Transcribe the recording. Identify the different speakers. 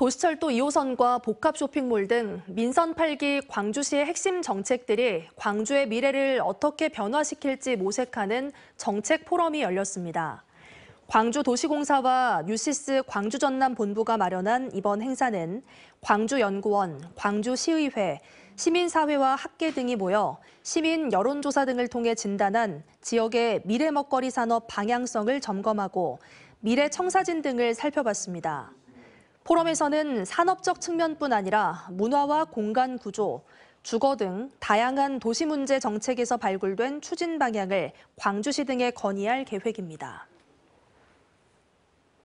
Speaker 1: 도시철도 2호선과 복합 쇼핑몰 등 민선 8기 광주시의 핵심 정책들이 광주의 미래를 어떻게 변화시킬지 모색하는 정책 포럼이 열렸습니다. 광주도시공사와 뉴시스 광주전남본부가 마련한 이번 행사는 광주연구원, 광주시의회, 시민사회와 학계 등이 모여 시민 여론조사 등을 통해 진단한 지역의 미래 먹거리 산업 방향성을 점검하고 미래 청사진 등을 살펴봤습니다. 포럼에서는 산업적 측면뿐 아니라 문화와 공간 구조, 주거 등 다양한 도시 문제 정책에서 발굴된 추진 방향을 광주시 등에 건의할 계획입니다.